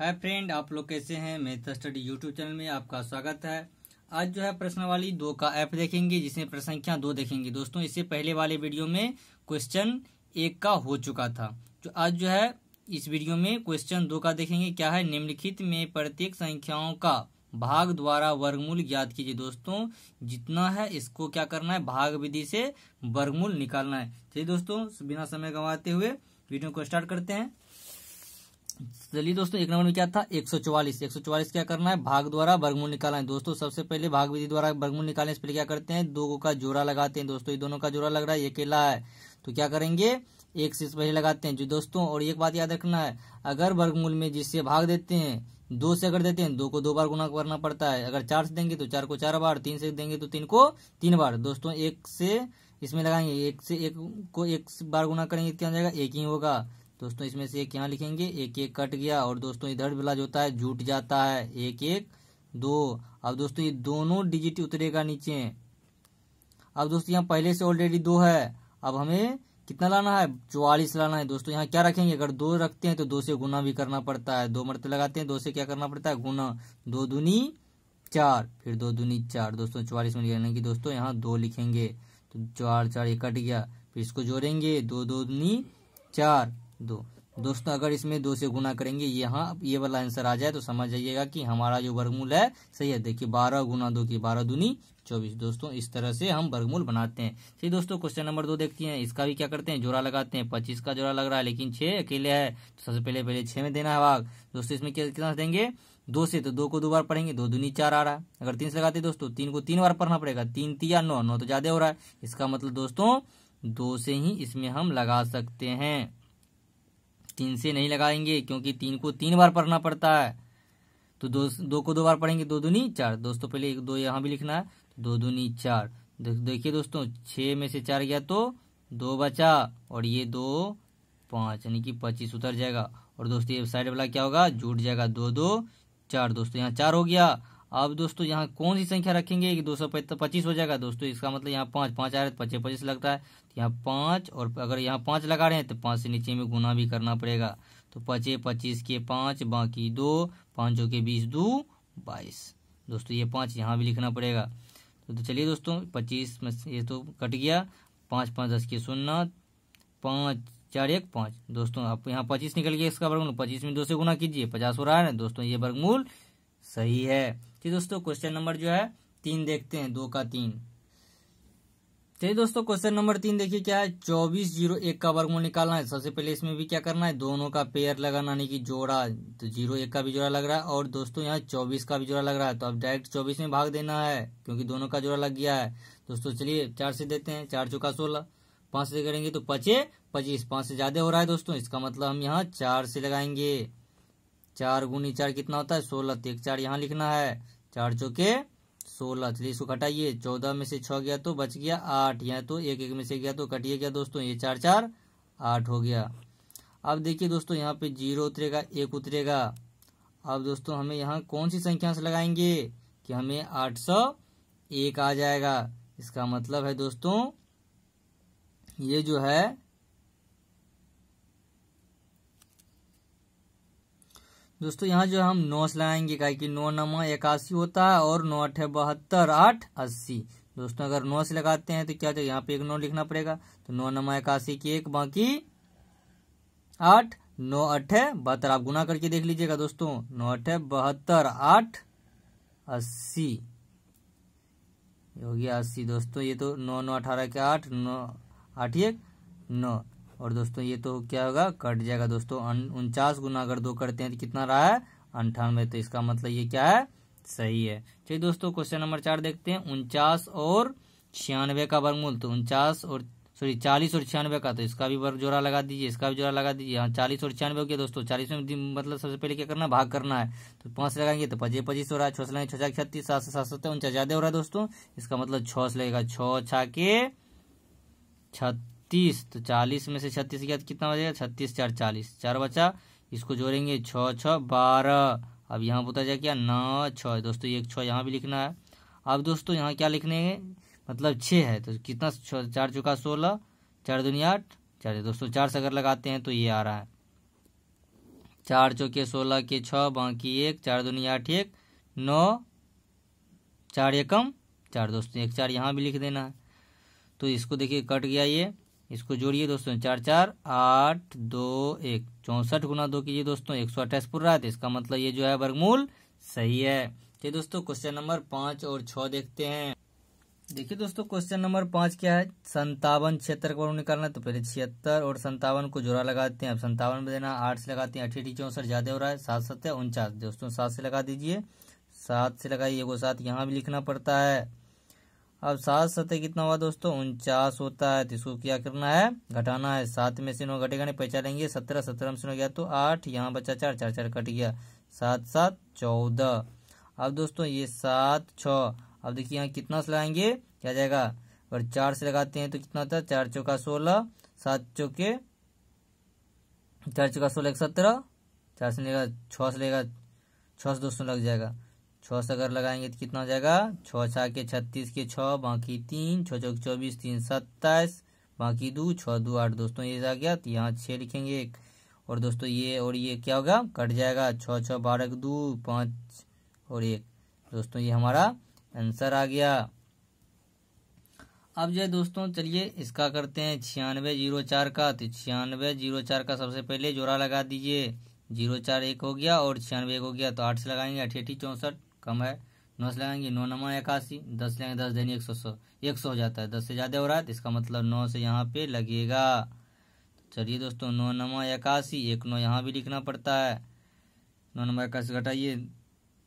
hi friend आप लोग कैसे हैं मेथड तो स्टडी यूट्यूब चैनल में आपका स्वागत है आज जो है वाली दो का ऐप देखेंगे जिसमें प्रश्न संख्या दो देखेंगे दोस्तों इससे पहले वाले वीडियो में क्वेश्चन एक का हो चुका था जो तो आज जो है इस वीडियो में क्वेश्चन दो का देखेंगे क्या है निम्नलिखित में प्रत्येक संख्याओं का भाग द्वारा वर्गमूल ज्ञात कीजिए दोस्तों जितना है इसको क्या करना है भाग विधि से वर्गमूल निकालना है चलिए दोस्तों बिना समय गंवाते हुए वीडियो को स्टार्ट करते हैं चलिए दोस्तों एक नंबर में क्या था 144 144 क्या करना है भाग द्वारा वर्गमूल निकालना है दोस्तों सबसे पहले भाग विधि द्वारा वर्गमूल निकालने से पहले क्या करते हैं दो का जोड़ा लगाते हैं दोस्तों ये दोनों का जोड़ा लग रहा है अकेला है तो क्या करेंगे एक से पहले लगाते हैं जो दोस्तों और एक बात याद रखना है अगर वर्गमूल में जिससे भाग देते हैं दो से अगर देते हैं दो को दो बार गुना करना पड़ता है अगर चार से देंगे तो चार को चार बार तीन से देंगे तो तीन को तीन बार दोस्तों एक से इसमें लगाएंगे एक से एक को एक बार गुना करेंगे क्या जाएगा एक ही होगा दोस्तों इसमें से एक यहाँ लिखेंगे एक एक कट गया और दोस्तों इधर वाला जो होता है जुट जाता है एक एक दो अब दोस्तों ये दोनों डिजिट उतरेगा नीचे अब दोस्तों यहाँ पहले से ऑलरेडी दो है अब हमें कितना लाना है चौवालीस लाना है दोस्तों यहाँ क्या रखेंगे अगर दो रखते हैं तो दो से गुना भी करना पड़ता है दो मरते लगाते हैं दो से क्या करना पड़ता है गुना दो दूनी चार फिर दो दूनी चार दोस्तों चौवालीस में यानी कि दोस्तों यहाँ दो लिखेंगे तो चार चार ये कट गया फिर इसको जोड़ेंगे दो दो दूनी चार दो दोस्तों अगर इसमें दो से गुना करेंगे यहाँ ये वाला आंसर आ जाए तो समझ जाइएगा कि हमारा जो वर्गमूल है सही है देखिए बारह गुना दो की बारह दूनी चौबीस दोस्तों इस तरह से हम वर्गमूल बनाते हैं ठीक दोस्तों क्वेश्चन नंबर दो देखते हैं इसका भी क्या करते हैं जोड़ा लगाते हैं पच्चीस का जोड़ा लग रहा है लेकिन छह अकेले है तो सबसे पहले पहले छह में देना है भाग दोस्तों इसमें कितना देंगे दो से तो दो को दो बार पढ़ेंगे दो दूनी चार आ रहा है अगर तीन से लगाते दोस्तों तीन को तीन बार पढ़ना पड़ेगा तीन तिया नौ नौ तो ज्यादा हो रहा है इसका मतलब दोस्तों दो से ही इसमें हम लगा सकते हैं तीन से नहीं लगाएंगे क्योंकि तीन को तीन बार पढ़ना पड़ता है तो दो दो को दो बार पढ़ेंगे दो दूनी चार दोस्तों पहले एक दो यहाँ भी लिखना है दो दूनी चार देखिए दोस्तों छह में से चार गया तो दो बचा और ये दो पांच यानी कि पच्चीस उतर जाएगा और दोस्तों ये साइड वाला क्या होगा जुट जाएगा दो दो चार दोस्तों यहाँ चार हो गया अब दोस्तों यहाँ कौन सी संख्या रखेंगे कि दो सौ तो पच्चीस हो जाएगा दोस्तों इसका मतलब यहाँ पाँच पाँच आ रहे हैं तो पच्चीस पच्चीस लगता है तो यहाँ पाँच और अगर यहाँ पाँच लगा रहे हैं तो पाँच से नीचे में गुना भी करना पड़ेगा तो पचे पच्चीस के पाँच बाकी दो पाँचों के बीस दो बाईस दोस्तों ये पाँच यहाँ भी लिखना पड़ेगा तो, तो चलिए दोस्तों पच्चीस में ये तो कट गया पाँच पाँच दस के सुनना पाँच चार एक पाँच दोस्तों आप यहाँ पच्चीस निकल गया इसका वर्गमूल पच्चीस में दो से गुना कीजिए पचास हो रहा है ना दोस्तों ये वर्गमूल सही है ठीक दोस्तों क्वेश्चन नंबर जो है तीन देखते हैं दो का तीन चलिए तो दोस्तों क्वेश्चन नंबर तीन देखिए क्या है चौबीस जीरो एक का वर्गमूल निकालना है सबसे पहले इसमें भी क्या करना है दोनों का पेयर लगाना यानी कि जोड़ा तो जीरो एक का भी जोड़ा लग रहा है और दोस्तों यहाँ चौबीस का भी जोड़ा लग रहा है तो अब डायरेक्ट चौबीस में भाग देना है क्योंकि दोनों का जोड़ा लग गया है दोस्तों चलिए चार से देते हैं चार चौका सोलह पांच से करेंगे तो पचे पच्चीस पांच से ज्यादा हो रहा है दोस्तों इसका मतलब हम यहाँ चार से लगाएंगे चार गुनी चार कितना होता है सोलह तो एक चार यहाँ लिखना है चार चौके सोलह चलिए इसको घटाइए चौदह में से छ गया तो बच गया आठ यहाँ तो एक एक में से गया तो कटिए गया दोस्तों ये चार चार आठ हो गया अब देखिए दोस्तों यहाँ पे जीरो उतरेगा एक उतरेगा अब दोस्तों हमें यहाँ कौन सी संख्या से लगाएंगे कि हमें आठ सौ एक आ जाएगा इसका मतलब है दोस्तों ये जो है दोस्तों यहाँ जो हम नौ से लगाएंगे कहे की नौ नम इक्यासी होता है और नौ अठे बहत्तर आठ अस्सी दोस्तों अगर नौ से लगाते हैं तो क्या चाहिए तो यहाँ पे एक नौ लिखना पड़ेगा तो नौ नमा इक्यासी की एक बाकी आठ नौ अठे बहत्तर आप गुना करके देख लीजिएगा दोस्तों नौ अठे बहत्तर आठ अस्सी हो गया अस्सी दोस्तों ये तो नौ नौ अठारह के आठ नौ आठ एक नौ और दोस्तों ये तो क्या होगा कट जाएगा दोस्तों उनचास गुना अगर दो करते हैं तो कितना रहा है अंठानवे तो इसका मतलब ये क्या है सही है चलिए दोस्तों क्वेश्चन नंबर चार देखते हैं उनचास और छियानवे का वर्गमूल तो उनचास और सॉरी चालीस और छियानवे का तो इसका भी वर्ग जोड़ा लगा दीजिए इसका भी जोड़ा लगा दीजिए हाँ चालीस और छियानवे हो गया दोस्तों चालीस में मतलब सबसे पहले क्या करना है भाग करना है तो पाँच लगाएंगे तो पच्चीस पच्चीस हो रहा है छः से लगाएंगे छः छत्तीस सात से सात सौ उनचास ज्यादा हो रहा है दोस्तों इसका मतलब छः से लगेगा छः छा के छत्तीस छत्तीस तो चालीस में से छत्तीस के कितना बचेगा छत्तीस चार चालीस चार बचा इसको जोड़ेंगे छः छः बारह अब यहाँ पूछा जाए क्या नौ छः दोस्तों एक छः यहाँ भी लिखना है अब दोस्तों यहाँ क्या लिखने हैं मतलब छः है तो कितना चार चौका सोलह चार दुनिया आठ चार दोस्तों चार से अगर लगाते हैं तो ये आ रहा है चार चौके सोलह के छः बाकी एक चार दुनिया आठ एक नौ चार एकम चार दोस्तों एक चार यहाँ भी लिख देना है तो इसको देखिए कट गया ये इसको जोड़िए दोस्तों चार चार आठ दो एक चौंसठ गुना दो कीजिए दोस्तों एक सौ अट्ठाईस पूरा तो इसका मतलब ये जो है वर्गमूल सही है ये दोस्तों क्वेश्चन नंबर पांच और छ देखते हैं देखिए दोस्तों क्वेश्चन नंबर पांच क्या है संतावन छिहत्तर को निकालना तो पहले छिहत्तर और संतावन को जोड़ा लगाते हैं अब संतावन में देना आठ से लगाते हैं अठी चौंसठ ज्यादा हो रहा है सात सत्या उनचास दोस्तों सात से लगा दीजिए सात से लगाइए वो सात यहाँ भी लिखना पड़ता है अब सात सतह कितना हुआ दोस्तों उनचास होता है तो इसको क्या करना है घटाना है सात में से नौ घटेगा नहीं पहचानेंगे सत्रह सत्रह में से नौ गया तो आठ यहाँ बचा चार चार चार कट गया सात सात चौदह अब दोस्तों ये सात छ अब देखिए यहाँ कितना से लगाएंगे क्या जाएगा अगर चार से लगाते हैं तो कितना होता है चार चौका सोलह सात चौके चार चौका सोलह एक सत्रह चार से लेगा छः से लेगा छः से दोस्तों लग जाएगा छः से अगर लगाएंगे तो कितना हो जाएगा छः छा के छत्तीस के छः बाकी तीन छः चौक चौबीस तीन सत्ताईस बाकी दो छः दो आठ दोस्तों ये आ गया तो यहाँ छः लिखेंगे एक और दोस्तों ये और ये क्या होगा कट जाएगा छः छः बारह दो पाँच और एक दोस्तों ये हमारा आंसर आ गया अब जो दोस्तों चलिए इसका करते हैं छियानवे जीरो चार का तो छियानवे जीरो चार का सबसे पहले जोड़ा लगा दीजिए जीरो चार एक हो गया और छियानवे एक हो गया तो आठ से लगाएंगे अठेठी चौंसठ कम है नौ से लगाएंगे नौ नमा इक्यासी दस लगाएंगे दस देनी एक सौ सौ एक सौ हो जाता है दस से ज़्यादा हो रहा है तो इसका मतलब नौ से यहाँ पे लगेगा तो चलिए दोस्तों नौ नमा इक्यासी एक नौ यहाँ भी लिखना पड़ता है नौ नमा इक्यासी घटाइए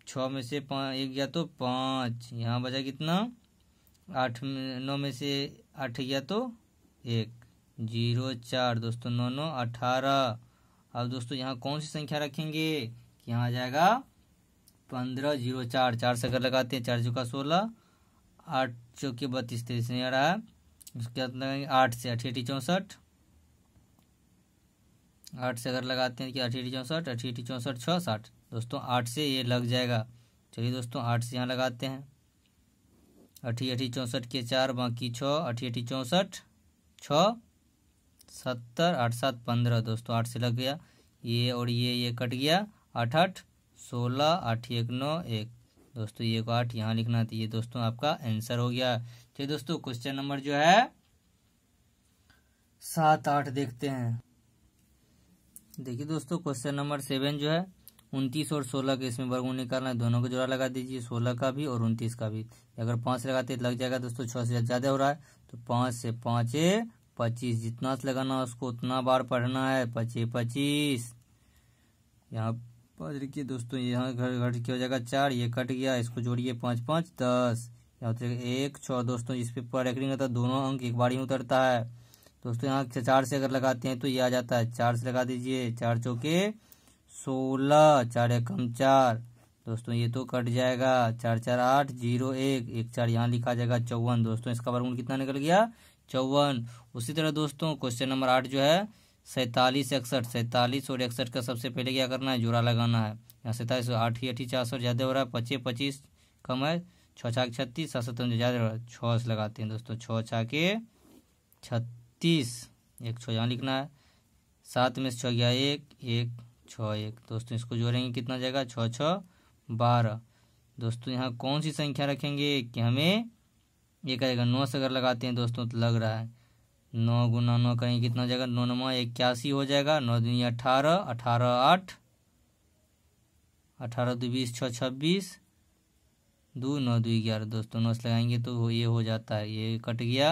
छः में से पाँच एक गया तो पाँच यहाँ बचा कितना आठ में नौ में से आठ गया तो एक जीरो चार दोस्तों नौ नौ अठारह अब दोस्तों यहाँ कौन सी संख्या रखेंगे यहाँ आ जाएगा पंद्रह जीरो चार चार से अगर लगाते हैं चार चौका सोलह आठ चौके बत्तीस तेईस नहीं आ रहा है उसके बाद लगाएंगे आठ से अठी चौंसठ आठ से अगर लगाते हैं कि अठी चौंसठ अठेटी चौंसठ छः साठ दोस्तों आठ से ये लग जाएगा चलिए दोस्तों आठ से यहाँ लगाते हैं अठी अठी चौंसठ के चार बाकी छः अठी अठी चौंसठ छः सत्तर आठ सात पंद्रह दोस्तों आठ से लग गया ये और ये ये कट गया आठ आठ सोलह आठ एक नौ एक दोस्तों ये को आठ यहाँ लिखना था तो ये दोस्तों आपका आंसर हो गया चलिए दोस्तों क्वेश्चन नंबर जो है सात आठ देखते हैं देखिए दोस्तों क्वेश्चन नंबर सेवन जो है उनतीस और सोलह के इसमें वर्गमूल निकालना है दोनों को जोड़ा लगा दीजिए सोलह का भी और उनतीस का भी अगर पाँच लगाते लग जाएगा दोस्तों छः से ज़्यादा हो रहा है तो पाँच से पाँच पच्चीस जितना से लगाना उसको उतना बार पढ़ना है पचे पच्चीस यहाँ पाँच लिखिए दोस्तों यहाँ घर घट क्या हो जाएगा चार ये कट गया इसको जोड़िए पाँच पाँच दस यहाँ है एक छः दोस्तों इस पे पर रेकरिंग होता है दोनों अंक एक बार ही उतरता है दोस्तों यहाँ चार से अगर लगाते हैं तो ये आ जाता है चार से लगा दीजिए चार चौके सोलह चार एकम चार दोस्तों ये तो कट जाएगा चार चार आठ जीरो एक एक चार यहाँ लिखा जाएगा चौवन दोस्तों इसका वर्गमूल कितना निकल गया चौवन उसी तरह दोस्तों क्वेश्चन नंबर आठ जो है सैंतालीस इकसठ सैंतालीस और इकसठ का सबसे पहले क्या करना है जोड़ा लगाना है यहाँ सैंतालीस आठ ही अठी चार सौ ज़्यादा हो रहा है पच्चीस पच्चीस कम है छः छा के छत्तीस सात सत्तर ज़्यादा हो रहा है छः से लगाते हैं दोस्तों छः छा के छत्तीस एक छः यहाँ लिखना है सात में से छः गया एक एक छः एक दोस्तों इसको जोड़ेंगे कितना जाएगा छः छः बारह दोस्तों यहाँ कौन सी संख्या रखेंगे कि हमें एक आएगा नौ से अगर लगाते हैं दोस्तों तो लग रहा है नौ गुना नौ कहीं कितना जाएगा नौ नमा इक्यासी हो जाएगा नौ दिन अठारह अठारह आठ अठारह दो बीस छः छब्बीस दो नौ दो ग्यारह दोस्तों नौ से लगाएंगे तो ये हो जाता है ये कट गया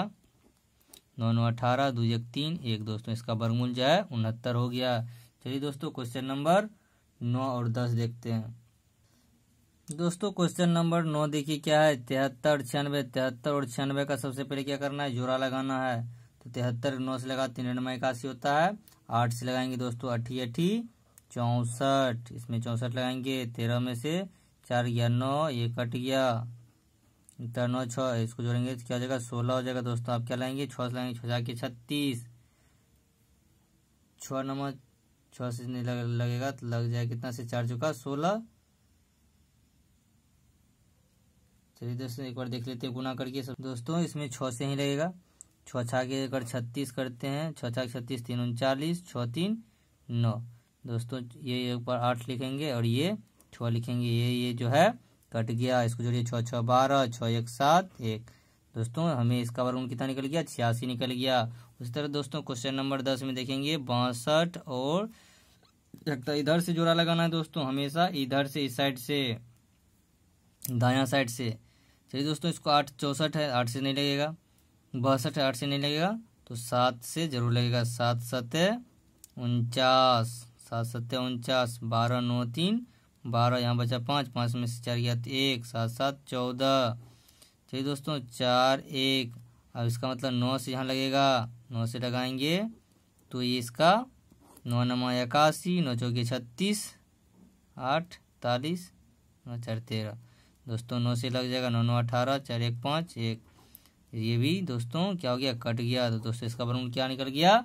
नौ नौ अठारह दो एक तीन एक दोस्तों इसका वर्गमूल जो है उनहत्तर हो गया चलिए दोस्तों क्वेश्चन नंबर नौ और दस देखते हैं दोस्तों क्वेश्चन नंबर नौ देखिए क्या है तिहत्तर छियानवे तिहत्तर और छियानवे का सबसे पहले क्या करना है जोड़ा लगाना है तो तिहत्तर नौ से लगा तिरानवे इक्यासी होता है आठ से लगाएंगे दोस्तों अठी अठी चौंसठ इसमें चौंसठ लगाएंगे तेरह में से चार गया नौ ये कट गया इतना नौ छः इसको जोड़ेंगे तो क्या हो जाएगा सोलह हो जाएगा दोस्तों आप क्या लाएंगे छः से लाएंगे छः जाके छत्तीस छः नंबर छः से नहीं लग, लगेगा तो लग जाएगा कितना से चार चुका सोलह चलिए दोस्तों एक बार देख लेते हैं गुना करके सब दोस्तों इसमें छः से ही लगेगा छः छा के अगर छत्तीस करते हैं छः छा छत्तीस तीन उनचालीस छः तीन नौ दोस्तों ये ऊपर आठ लिखेंगे और ये छः लिखेंगे ये ये जो है कट गया इसको जोड़िए छः छः बारह छः एक सात एक दोस्तों हमें इसका वर्गमूल कितना निकल गया छियासी निकल गया उसी तरह दोस्तों क्वेश्चन नंबर दस में देखेंगे बासठ और तो इधर से जोड़ा लगाना है दोस्तों हमेशा इधर से इस साइड से दाया साइड से चलिए दोस्तों इसको आठ चौसठ है आठ से नहीं लगेगा बासठ आठ से नहीं लगेगा तो सात से जरूर लगेगा सात सत्य उनचास सात सत्य उनचास बारह नौ तीन बारह यहाँ बचा पाँच पाँच में से चार गया तो एक सात सात चौदह चलिए दोस्तों चार एक अब इसका मतलब नौ से यहाँ लगेगा नौ से लगाएंगे तो ये इसका नौ नमा इक्यासी नौ चौके छत्तीस आठ तालीस नौ चार तेरह दोस्तों नौ से लग जाएगा नौ नौ अठारह चार एक पाँच एक ये भी दोस्तों क्या हो गया कट गया तो दोस्तों इसका बर्मूल क्या निकल गया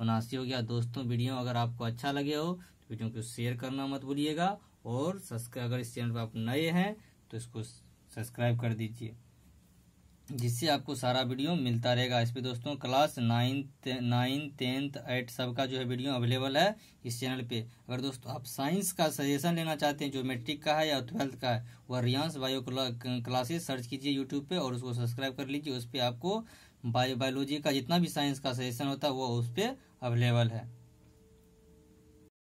उनासी हो गया दोस्तों वीडियो अगर आपको अच्छा लगे हो तो वीडियो को शेयर करना मत भूलिएगा और सब्सक्राइब अगर इस चैनल पर आप नए हैं तो इसको सब्सक्राइब कर दीजिए जिससे आपको सारा वीडियो मिलता रहेगा इस पर दोस्तों class ninth nine tenth eight सब का जो है वीडियो अवेलेबल है इस चैनल पे अगर दोस्तों आप साइंस का सजेशन लेना चाहते हैं जो मेट्रिक का है या ट्वेल्थ का है वह रियांस बायो क्लासेस सर्च कीजिए यूट्यूब पे और उसको सब्सक्राइब कर लीजिए उस पर आपको बायो बायोलॉजी का जितना भी साइंस का सजेशन होता है वो उस पर अवेलेबल है